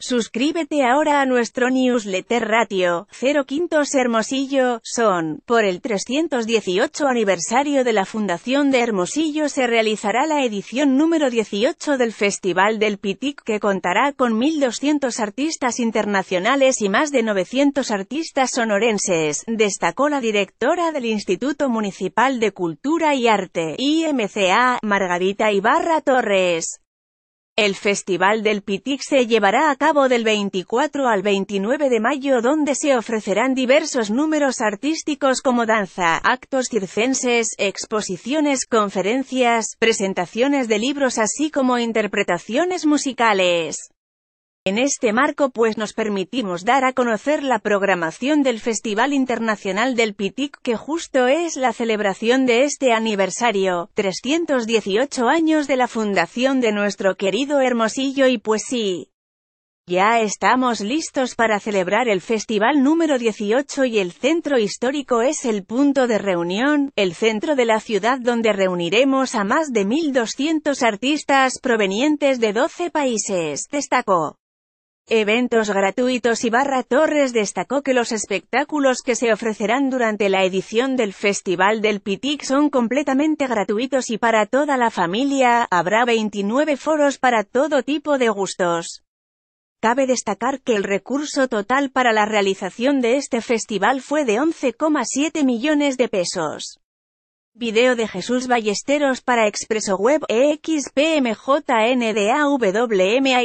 Suscríbete ahora a nuestro newsletter Ratio, 0 Quintos Hermosillo, son, por el 318 aniversario de la Fundación de Hermosillo se realizará la edición número 18 del Festival del Pitic que contará con 1.200 artistas internacionales y más de 900 artistas sonorenses, destacó la directora del Instituto Municipal de Cultura y Arte, IMCA, Margarita Ibarra Torres. El Festival del Pitic se llevará a cabo del 24 al 29 de mayo donde se ofrecerán diversos números artísticos como danza, actos circenses, exposiciones, conferencias, presentaciones de libros así como interpretaciones musicales. En este marco pues nos permitimos dar a conocer la programación del Festival Internacional del PITIC que justo es la celebración de este aniversario, 318 años de la fundación de nuestro querido Hermosillo y pues sí, ya estamos listos para celebrar el festival número 18 y el centro histórico es el punto de reunión, el centro de la ciudad donde reuniremos a más de 1.200 artistas provenientes de 12 países, destacó. Eventos gratuitos y Barra Torres destacó que los espectáculos que se ofrecerán durante la edición del Festival del Pitik son completamente gratuitos y para toda la familia, habrá 29 foros para todo tipo de gustos. Cabe destacar que el recurso total para la realización de este festival fue de 11,7 millones de pesos. Video de Jesús Ballesteros para Expreso Web EXPMJNDAWMAY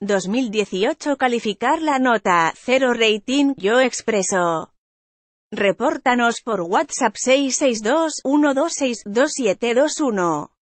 2018 Calificar la nota, 0 rating, Yo Expreso. Repórtanos por WhatsApp 662 126 2721